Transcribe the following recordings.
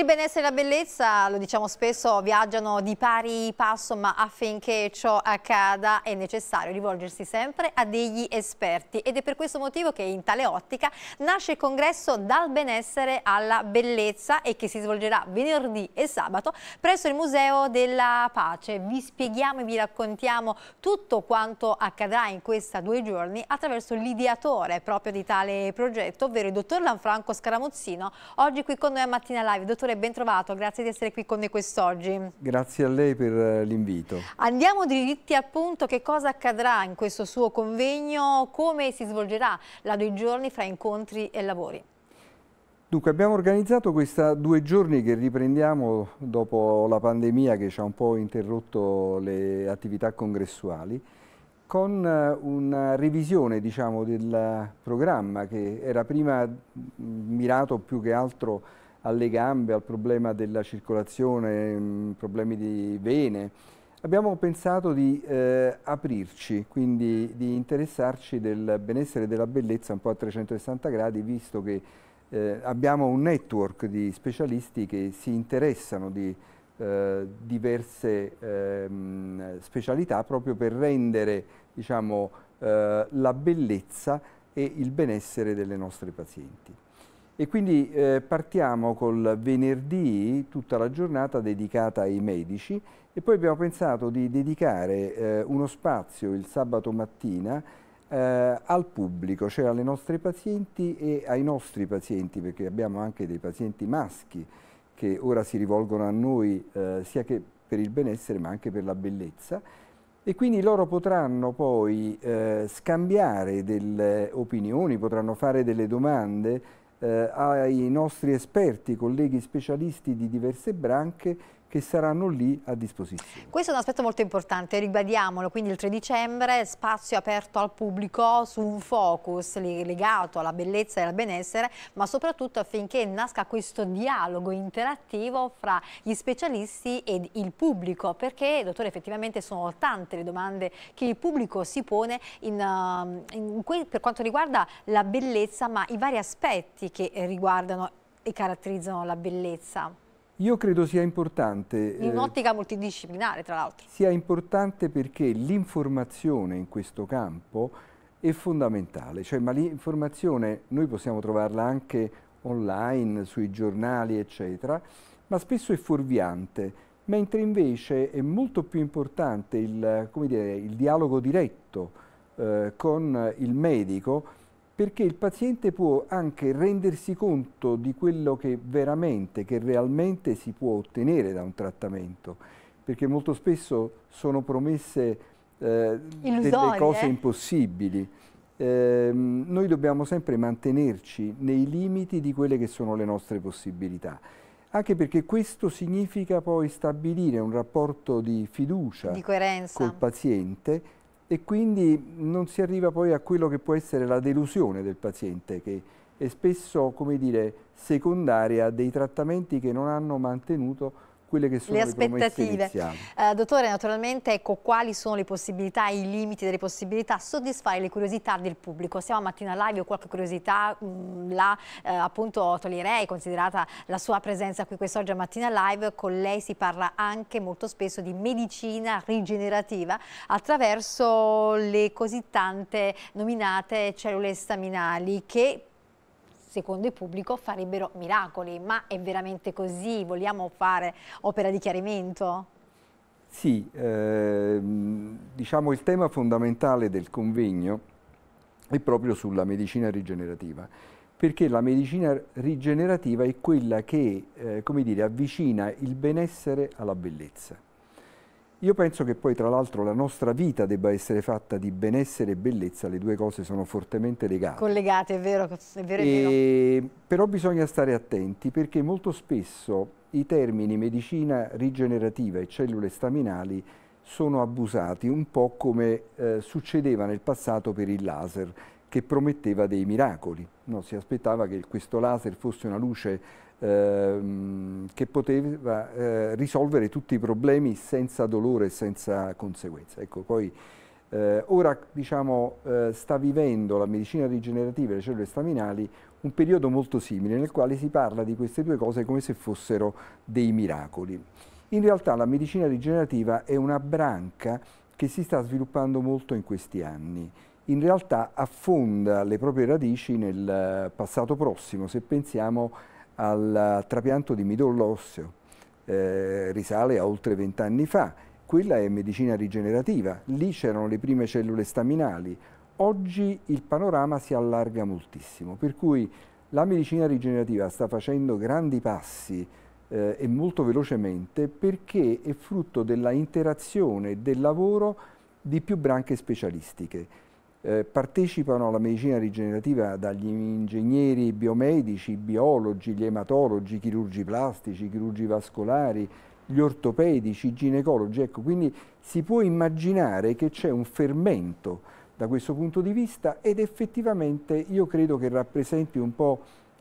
Il benessere e la bellezza, lo diciamo spesso, viaggiano di pari passo, ma affinché ciò accada è necessario rivolgersi sempre a degli esperti ed è per questo motivo che in tale ottica nasce il congresso Dal benessere alla bellezza e che si svolgerà venerdì e sabato presso il Museo della Pace. Vi spieghiamo e vi raccontiamo tutto quanto accadrà in questi due giorni attraverso l'ideatore proprio di tale progetto, ovvero il dottor Lanfranco Scaramuzzino, oggi qui con noi a Mattina Live. Dottore Direttore, ben trovato, grazie di essere qui con noi quest'oggi. Grazie a lei per eh, l'invito. Andiamo diritti al punto, che cosa accadrà in questo suo convegno, come si svolgerà la due giorni fra incontri e lavori? Dunque abbiamo organizzato questa due giorni che riprendiamo dopo la pandemia che ci ha un po' interrotto le attività congressuali con eh, una revisione diciamo, del programma che era prima mm, mirato più che altro alle gambe, al problema della circolazione, mh, mm, problemi di vene. Abbiamo pensato di eh, aprirci, quindi di interessarci del benessere e della bellezza un po' a 360 gradi, visto che eh, abbiamo un network di specialisti che si interessano di eh, diverse ehm, specialità proprio per rendere diciamo, eh, la bellezza e il benessere delle nostre pazienti. E quindi eh, partiamo col venerdì, tutta la giornata dedicata ai medici e poi abbiamo pensato di dedicare eh, uno spazio il sabato mattina eh, al pubblico, cioè alle nostre pazienti e ai nostri pazienti, perché abbiamo anche dei pazienti maschi che ora si rivolgono a noi eh, sia che per il benessere ma anche per la bellezza e quindi loro potranno poi eh, scambiare delle opinioni, potranno fare delle domande eh, ai nostri esperti, colleghi specialisti di diverse branche che saranno lì a disposizione. Questo è un aspetto molto importante, ribadiamolo, quindi il 3 dicembre spazio aperto al pubblico su un focus legato alla bellezza e al benessere, ma soprattutto affinché nasca questo dialogo interattivo fra gli specialisti e il pubblico, perché dottore effettivamente sono tante le domande che il pubblico si pone in, ehm, in per quanto riguarda la bellezza, ma i vari aspetti che riguardano e caratterizzano la bellezza. Io credo sia importante... In eh, un'ottica eh, multidisciplinare, tra l'altro. Sia importante perché l'informazione in questo campo è fondamentale, cioè, ma l'informazione noi possiamo trovarla anche online, sui giornali, eccetera, ma spesso è fuorviante, mentre invece è molto più importante il, dire, il dialogo diretto eh, con il medico perché il paziente può anche rendersi conto di quello che veramente, che realmente si può ottenere da un trattamento, perché molto spesso sono promesse eh, delle cose impossibili. Eh, noi dobbiamo sempre mantenerci nei limiti di quelle che sono le nostre possibilità, anche perché questo significa poi stabilire un rapporto di fiducia di col paziente e quindi non si arriva poi a quello che può essere la delusione del paziente che è spesso come dire, secondaria dei trattamenti che non hanno mantenuto quelle che sono le, aspettative. uh, dottore, naturalmente, ecco, quali sono le possibilità, i limiti delle possibilità, soddisfare le curiosità del pubblico. Siamo a Mattina Live, ho qualche curiosità, mh, mm, la eh, appunto toglierei, considerata la sua presenza qui quest'oggi a Mattina Live, con lei si parla anche molto spesso di medicina rigenerativa attraverso le così tante nominate cellule staminali che secondo il pubblico, farebbero miracoli. Ma è veramente così? Vogliamo fare opera di chiarimento? Sì, eh, diciamo il tema fondamentale del convegno è proprio sulla medicina rigenerativa, perché la medicina rigenerativa è quella che eh, dire, avvicina il benessere alla bellezza. Io penso che poi tra l'altro la nostra vita debba essere fatta di benessere e bellezza, le due cose sono fortemente legate. Collegate, è vero, è vero, e... è vero. Però bisogna stare attenti perché molto spesso i termini medicina rigenerativa e cellule staminali sono abusati un po' come eh, succedeva nel passato per il laser che prometteva dei miracoli. No, si aspettava che questo laser fosse una luce ehm, che poteva eh, risolvere tutti i problemi senza dolore e senza conseguenze. Ecco, poi, eh, ora diciamo, eh, sta vivendo la medicina rigenerativa e le cellule staminali un periodo molto simile nel quale si parla di queste due cose come se fossero dei miracoli. In realtà la medicina rigenerativa è una branca che si sta sviluppando molto in questi anni. In realtà affonda le proprie radici nel eh, passato prossimo, se pensiamo al trapianto di midollo osseo, eh, risale a oltre vent'anni fa. Quella è medicina rigenerativa, lì c'erano le prime cellule staminali. Oggi il panorama si allarga moltissimo, per cui la medicina rigenerativa sta facendo grandi passi eh, e molto velocemente perché è frutto della interazione e del lavoro di più branche specialistiche eh, partecipano alla medicina rigenerativa dagli ingegneri biomedici, biologi, gli ematologi, chirurgi plastici, chirurgi vascolari, gli ortopedici, i ginecologi. Ecco, quindi si può immaginare che c'è un fermento da questo punto di vista ed effettivamente io credo che rappresenti un po'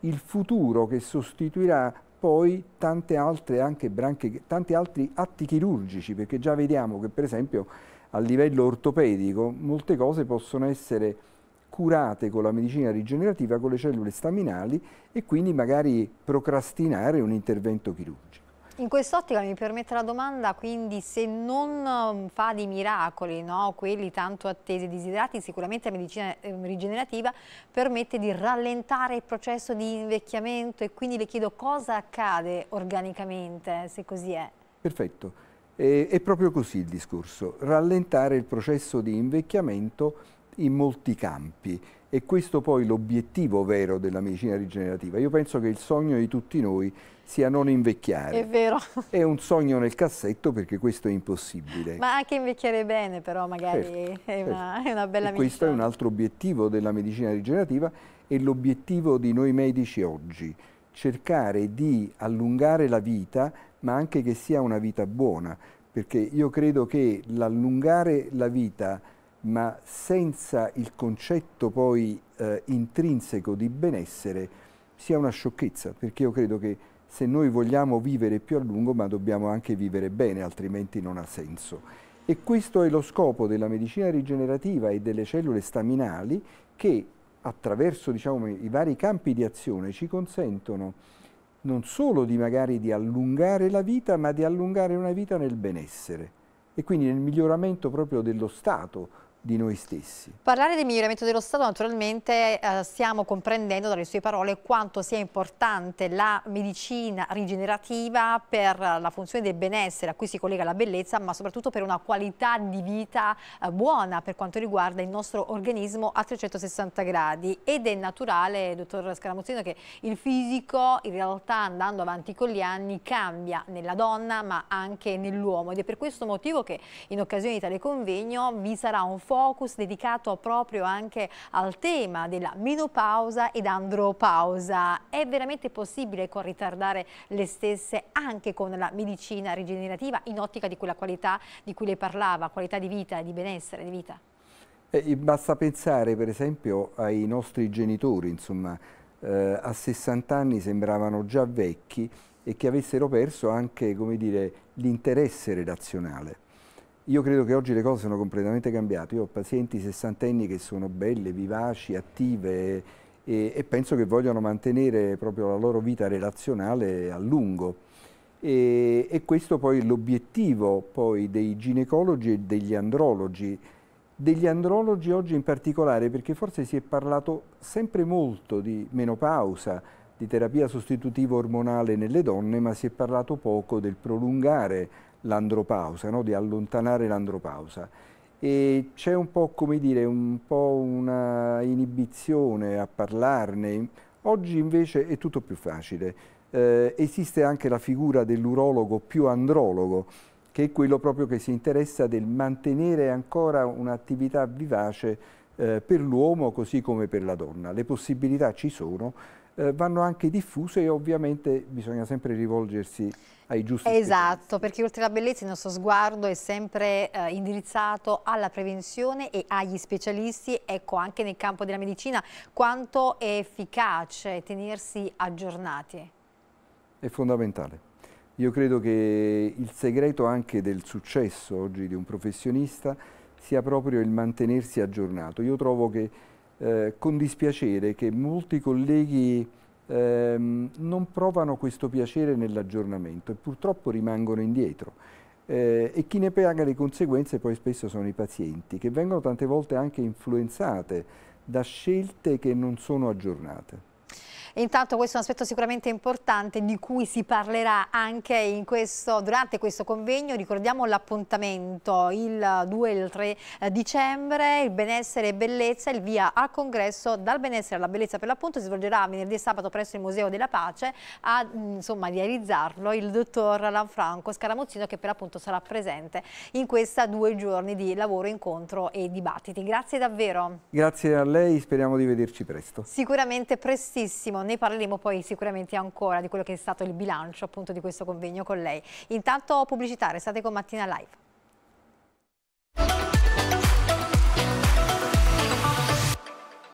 il futuro che sostituirà poi tante altre anche branche, tanti altri atti chirurgici, perché già vediamo che per esempio a livello ortopedico, molte cose possono essere curate con la medicina rigenerativa con le cellule staminali e quindi magari procrastinare un intervento chirurgico. In quest'ottica mi permette la domanda, quindi se non um, fa dei miracoli no? quelli tanto attesi e desiderati, sicuramente la medicina ehm, rigenerativa permette di rallentare il processo di invecchiamento e quindi le chiedo cosa accade organicamente se così è. Perfetto. E, è proprio così il discorso, rallentare il processo di invecchiamento in molti campi e questo poi l'obiettivo vero della medicina rigenerativa. Io penso che il sogno di tutti noi sia non invecchiare. È vero. È un sogno nel cassetto perché questo è impossibile. Ma anche invecchiare bene però magari certo, è, una, certo. è, una, bella e Questo è un altro obiettivo della medicina rigenerativa e l'obiettivo di noi medici oggi, cercare di allungare la vita, ma anche che sia una vita buona, perché io credo che l'allungare la vita, ma senza il concetto poi eh, intrinseco di benessere, sia una sciocchezza, perché io credo che se noi vogliamo vivere più a lungo, ma dobbiamo anche vivere bene, altrimenti non ha senso. E questo è lo scopo della medicina rigenerativa e delle cellule staminali che attraverso diciamo, i vari campi di azione ci consentono non solo di magari di allungare la vita, ma di allungare una vita nel benessere e quindi nel miglioramento proprio dello stato di noi stessi. Parlare del miglioramento dello Stato naturalmente eh, stiamo comprendendo dalle sue parole quanto sia importante la medicina rigenerativa per la funzione del benessere a cui si collega la bellezza ma soprattutto per una qualità di vita eh, buona per quanto riguarda il nostro organismo a 360 gradi ed è naturale dottor Scaramuzzino che il fisico in realtà andando avanti con gli anni cambia nella donna ma anche nell'uomo ed è per questo motivo che in occasione di tale convegno vi sarà un focus dedicato proprio anche al tema della menopausa ed andropausa. È veramente possibile ritardare le stesse anche con la medicina rigenerativa in ottica di quella qualità di cui lei parlava, qualità di vita, di benessere di vita? Eh, basta pensare per esempio ai nostri genitori, insomma, eh, a 60 anni sembravano già vecchi e che avessero perso anche l'interesse relazionale. Io credo che oggi le cose sono completamente cambiate. Io ho pazienti sessantenni che sono belle, vivaci, attive e, e penso che vogliono mantenere proprio la loro vita relazionale a lungo. E, e, questo poi è l'obiettivo dei ginecologi e degli andrologi. Degli andrologi oggi in particolare perché forse si è parlato sempre molto di menopausa, di terapia sostitutiva ormonale nelle donne, ma si è parlato poco del prolungare l'andropausa, no? di allontanare l'andropausa. E c'è un po', come dire, un po' una inibizione a parlarne. Oggi invece è tutto più facile. Eh, esiste anche la figura dell'urologo più andrologo, che è quello proprio che si interessa del mantenere ancora un'attività vivace eh, per l'uomo così come per la donna. Le possibilità ci sono, eh, vanno anche diffuse e ovviamente bisogna sempre rivolgersi ai giusti Esatto, perché oltre alla bellezza il nostro sguardo è sempre eh, indirizzato alla prevenzione e agli specialisti, ecco anche nel campo della medicina, quanto è efficace tenersi aggiornati? È fondamentale. Io credo che il segreto anche del successo oggi di un professionista sia proprio il mantenersi aggiornato. Io trovo che eh, con dispiacere che molti colleghi ehm, non provano questo piacere nell'aggiornamento e purtroppo rimangono indietro. Eh, e chi ne paga le conseguenze poi spesso sono i pazienti, che vengono tante volte anche influenzate da scelte che non sono aggiornate. Intanto questo è un aspetto sicuramente importante di cui si parlerà anche questo, durante questo convegno. Ricordiamo l'appuntamento il 2 e il 3 eh, dicembre, il benessere e bellezza, il via al congresso dal benessere alla bellezza per l'appunto si svolgerà venerdì e sabato presso il Museo della Pace a mm, insomma, realizzarlo il dottor Lanfranco Scaramuzzino che per l'appunto sarà presente in questi due giorni di lavoro, incontro e dibattiti. Grazie davvero. Grazie a lei, speriamo di vederci presto. Sicuramente prestissimo ne parleremo poi sicuramente ancora di quello che è stato il bilancio appunto di questo convegno con lei. Intanto pubblicità, restate con Mattina Live.